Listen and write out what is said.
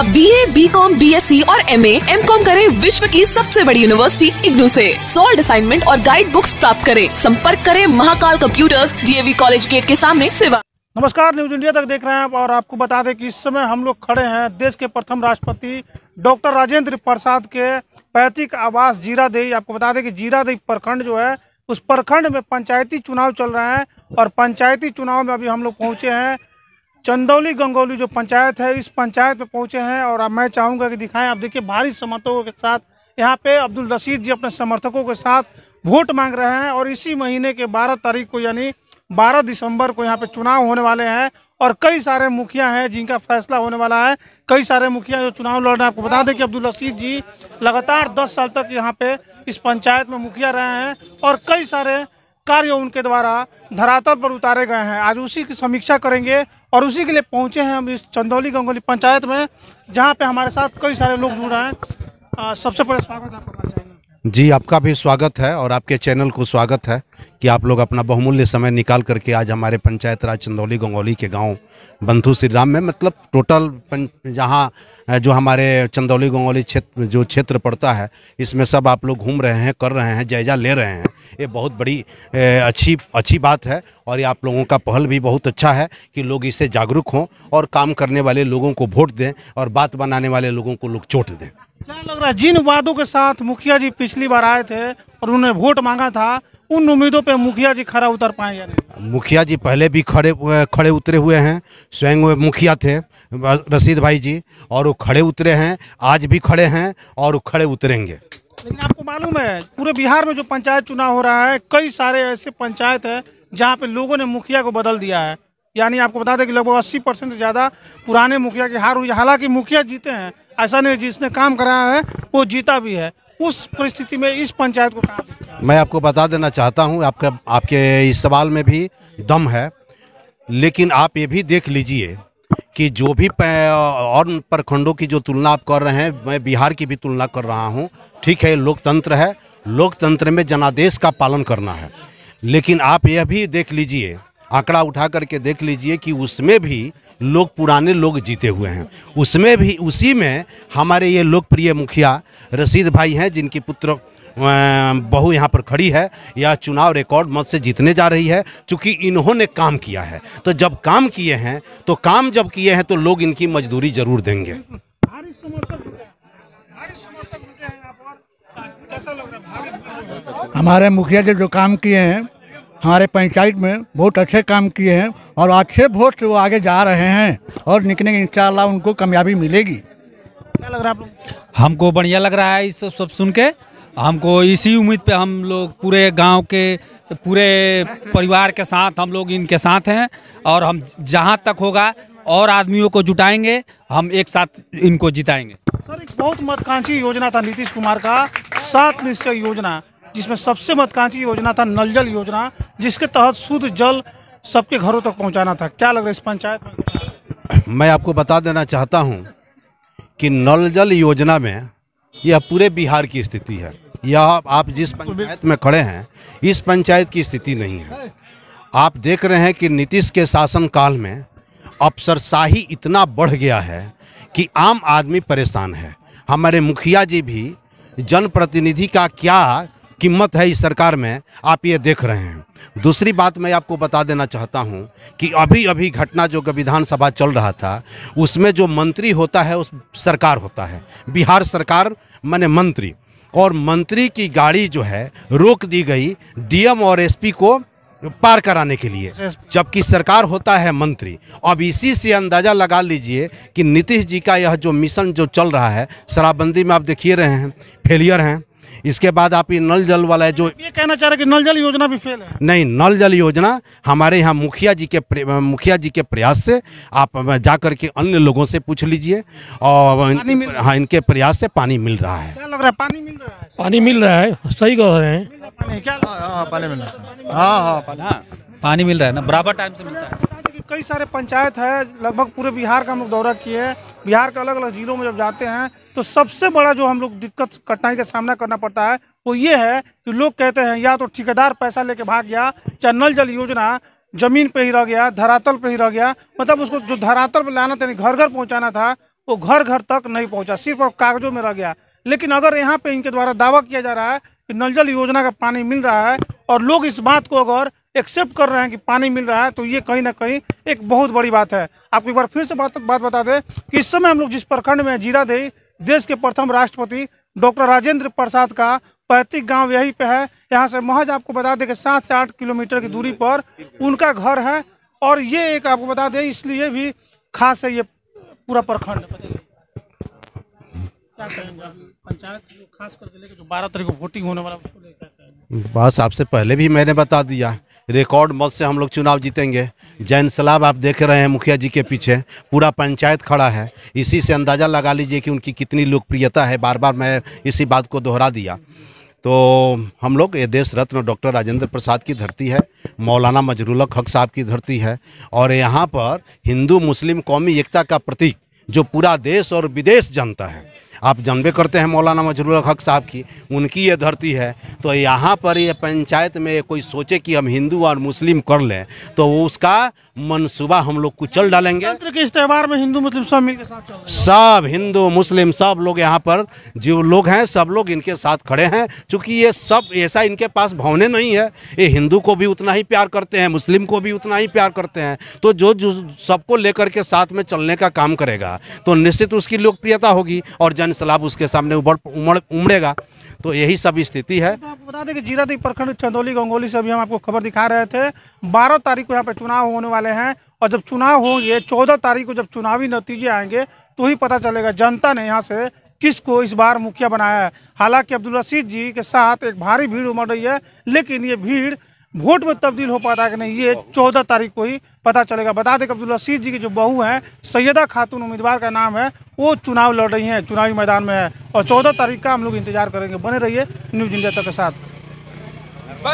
अब B A B com B S C और M A M com करे विश्व की सबसे बड़ी यूनिवर्सिटी इग्नू से सोल्ड असाइनमेंट और गाइड बुक्स प्राप्त करें संपर्क करें Mahakal computers DAV college gate के सामने सेवा नमस्कार न्यूज इंडिया तक देख रहे हैं आप और आपको बता दें कि इस समय हम लोग खड़े हैं देश के प्रथम राष्ट्रपति डॉक्टर राजेंद्र प्रसाद के पैतृक आवास जीरादेई आपको बता दें कि जीरादेई प्रखंड जो है उस प्रखंड में पंचायती चुनाव चल रहे हैं और पंचायती चुनाव में अभी हम लोग पहुंचे हैं चंदौली गंगौली जो पंचायत है इस पंचायत पे पहुंचे हैं और अब मैं चाहूँगा कि दिखाएं आप देखिए भारी समर्थकों के साथ यहाँ पे अब्दुल रशीद जी अपने समर्थकों के साथ वोट मांग रहे हैं और इसी महीने के 12 तारीख को यानी 12 दिसंबर को यहाँ पे चुनाव होने वाले हैं और कई सारे मुखिया हैं जिनका फैसला होने वाला है कई सारे मुखिया जो चुनाव लड़ रहे हैं आपको बता दें कि अब्दुल रशीद जी लगातार दस साल तक यहाँ पे इस पंचायत में मुखिया रहे हैं और कई सारे कार्य उनके द्वारा धरातल पर उतारे गए हैं आज उसी की समीक्षा करेंगे और उसी के लिए पहुँचे हैं हम इस चंदौली गंगोली पंचायत में जहाँ पर हमारे साथ कई सारे लोग जुड़ रहे हैं सबसे पहले स्वागत आप करना चाहिए जी आपका भी स्वागत है और आपके चैनल को स्वागत है कि आप लोग अपना बहुमूल्य समय निकाल करके आज हमारे पंचायत राज चंदौली गंगौली के गांव बंधु श्री राम में मतलब टोटल जहां जो हमारे चंदौली गंगौली क्षेत्र जो क्षेत्र पड़ता है इसमें सब आप लोग घूम रहे हैं कर रहे हैं जायजा ले रहे हैं ये बहुत बड़ी अच्छी अच्छी बात है और ये आप लोगों का पहल भी बहुत अच्छा है कि लोग इससे जागरूक हों और काम करने वाले लोगों को वोट दें और बात बनाने वाले लोगों को लोग चोट दें क्या लग रहा है जिन वादों के साथ मुखिया जी पिछली बार आए थे और उन्होंने वोट मांगा था उन उम्मीदों पे मुखिया जी खड़ा उतर पाए या नहीं मुखिया जी पहले भी खड़े खड़े उतरे हुए हैं स्वयं वे मुखिया थे रशीद भाई जी और वो खड़े उतरे हैं आज भी खड़े हैं और खड़े उतरेंगे लेकिन आपको मालूम है पूरे बिहार में जो पंचायत चुनाव हो रहा है कई सारे ऐसे पंचायत है जहाँ पे लोगों ने मुखिया को बदल दिया है यानी आपको बता दें कि लगभग अस्सी परसेंट से ज़्यादा पुराने मुखिया की हार हुई हालांकि मुखिया जीते हैं ऐसा नहीं जिसने काम कराया है वो जीता भी है उस परिस्थिति में इस पंचायत को कहा मैं आपको बता देना चाहता हूँ आपका आपके इस सवाल में भी दम है लेकिन आप ये भी देख लीजिए कि जो भी और प्रखंडों की जो तुलना आप कर रहे हैं मैं बिहार की भी तुलना कर रहा हूँ ठीक है लोकतंत्र है लोकतंत्र में जनादेश का पालन करना है लेकिन आप यह भी देख लीजिए आंकड़ा उठा करके देख लीजिए कि उसमें भी लोग पुराने लोग जीते हुए हैं उसमें भी उसी में हमारे ये लोकप्रिय मुखिया रशीद भाई हैं जिनकी पुत्र बहू यहाँ पर खड़ी है यह चुनाव रिकॉर्ड मत से जीतने जा रही है क्योंकि इन्होंने काम किया है तो जब काम किए हैं तो काम जब किए हैं तो लोग इनकी मजदूरी जरूर देंगे हमारे मुखिया जी जो काम किए हैं हमारे पंचायत में बहुत अच्छे काम किए हैं और अच्छे वोट से वो आगे जा रहे हैं और निकलेंगे इन उनको कामयाबी मिलेगी क्या लग रहा है हमको बढ़िया लग रहा है इस सब सब सुन के हमको इसी उम्मीद पे हम लोग पूरे गांव के पूरे परिवार के साथ हम लोग इनके साथ हैं और हम जहां तक होगा और आदमियों को जुटाएंगे हम एक साथ इनको जिताएंगे सर एक बहुत महत्वाकांक्षी योजना था नीतीश कुमार का सात निश्चय योजना जिसमें सबसे महत्वाकांक्षी योजना था नल जल योजना जिसके तहत शुद्ध जल सबके घरों तक पहुंचाना था क्या लग रहा है इस पंचायत में मैं आपको बता देना चाहता हूं कि नल जल योजना में यह पूरे बिहार की स्थिति है यह आप जिस तो पंचायत में खड़े हैं इस पंचायत की स्थिति नहीं है आप देख रहे हैं कि नीतीश के शासनकाल में अफसरशाही इतना बढ़ गया है कि आम आदमी परेशान है हमारे मुखिया जी भी जनप्रतिनिधि का क्या कीमत है इस सरकार में आप ये देख रहे हैं दूसरी बात मैं आपको बता देना चाहता हूं कि अभी अभी घटना जो विधानसभा चल रहा था उसमें जो मंत्री होता है उस सरकार होता है बिहार सरकार मैंने मंत्री और मंत्री की गाड़ी जो है रोक दी गई डीएम और एसपी को पार कराने के लिए जबकि सरकार होता है मंत्री अब इसी से अंदाज़ा लगा लीजिए कि नीतीश जी का यह जो मिशन जो चल रहा है शराबबंदी में आप देखिए रहे हैं फेलियर हैं इसके बाद आप ये नल जल वाला है जो ये कहना चाह रहे कि नल जल योजना भी फेल है नहीं नल जल योजना हमारे यहाँ मुखिया जी के मुखिया जी के प्रयास से आप जा करके अन्य लोगों से पूछ लीजिए और हाँ इनके प्रयास से पानी मिल रहा है क्या लग रहा है पानी मिल रहा है पानी मिल रहा है सही कह रहे हैं हाँ, हाँ, पानी मिल रहा है हाँ, हाँ पानी मिल रहा है ना बराबर टाइम से मिलता है कई सारे पंचायत है लगभग पूरे बिहार का हम दौरा किए हैं बिहार के अलग अलग जिलों में जब जाते हैं तो सबसे बड़ा जो हम लोग दिक्कत कठिनाई का सामना करना पड़ता है वो ये है कि लोग कहते हैं या तो ठेकेदार पैसा लेके भाग गया चाहे नल जल योजना जमीन पे ही रह गया धरातल पे ही रह गया मतलब उसको जो धरातल पर लाना था घर घर पहुंचाना था वो घर घर तक नहीं पहुंचा सिर्फ और कागजों में रह गया लेकिन अगर यहाँ पे इनके द्वारा दावा किया जा रहा है कि नल जल योजना का पानी मिल रहा है और लोग इस बात को अगर एक्सेप्ट कर रहे हैं कि पानी मिल रहा है तो ये कहीं ना कहीं एक बहुत बड़ी बात है आपको एक बार फिर से बात बात बता दें कि इस समय हम लोग जिस प्रखंड में जीरा दे देश के प्रथम राष्ट्रपति डॉक्टर राजेंद्र प्रसाद का पैतृक गांव यहीं पे है यहाँ से महज आपको बता दें कि सात से आठ किलोमीटर की दूरी पर उनका घर है और ये एक आपको बता दें इसलिए भी खास है ये पूरा प्रखंड क्या कहेंगे पंचायत खास करके जो बारह तारीख को वोटिंग होने वाला उसको लेकर बस आपसे पहले भी मैंने बता दिया रिकॉर्ड मत से हम लोग चुनाव जीतेंगे जैन सलाब आप देख रहे हैं मुखिया जी के पीछे पूरा पंचायत खड़ा है इसी से अंदाज़ा लगा लीजिए कि उनकी कितनी लोकप्रियता है बार बार मैं इसी बात को दोहरा दिया तो हम लोग ये देश रत्न डॉक्टर राजेंद्र प्रसाद की धरती है मौलाना मजरूलक हक साहब की धरती है और यहाँ पर हिंदू मुस्लिम कौमी एकता का प्रतीक जो पूरा देश और विदेश जानता है आप जानबे करते हैं मौलाना मजरूल हक साहब की उनकी ये धरती है तो यहाँ पर ये पंचायत में कोई सोचे कि हम हिंदू और मुस्लिम कर लें तो उसका मनसूबा हम लोग कुचल डालेंगे इस त्यौहार में हिंदू मुस्लिम सब मिलकर सब हिंदू मुस्लिम सब लोग यहाँ पर जो लोग हैं सब लोग इनके साथ खड़े हैं चूँकि ये सब ऐसा इनके पास भावने नहीं है ये हिंदू को भी उतना ही प्यार करते हैं मुस्लिम को भी उतना ही प्यार करते हैं तो जो जो सबको लेकर के साथ में चलने का काम करेगा तो निश्चित उसकी लोकप्रियता होगी और जन सलाब उसके सामने उमड़ उमड़ेगा तो यही सब स्थिति है तो आपको बता दें कि जीरादीप प्रखंड चंदौली गंगोली से अभी हम आपको खबर दिखा रहे थे 12 तारीख को यहाँ पे चुनाव होने वाले हैं और जब चुनाव होंगे 14 तारीख को जब चुनावी नतीजे आएंगे तो ही पता चलेगा जनता ने यहाँ से किसको इस बार मुखिया बनाया है हालांकि अब्दुल रशीद जी के साथ एक भारी भीड़ उमड़ रही है लेकिन ये भीड़ वोट में तब्दील हो पाता है कि नहीं ये चौदह तारीख को ही पता चलेगा बता दें कि अब्दुल रशीद जी की जो बहू हैं सैयदा खातून उम्मीदवार का नाम है वो चुनाव लड़ रही हैं चुनावी मैदान में है और चौदह तारीख का हम लोग इंतजार करेंगे बने रहिए न्यूज इंडिया तक के साथ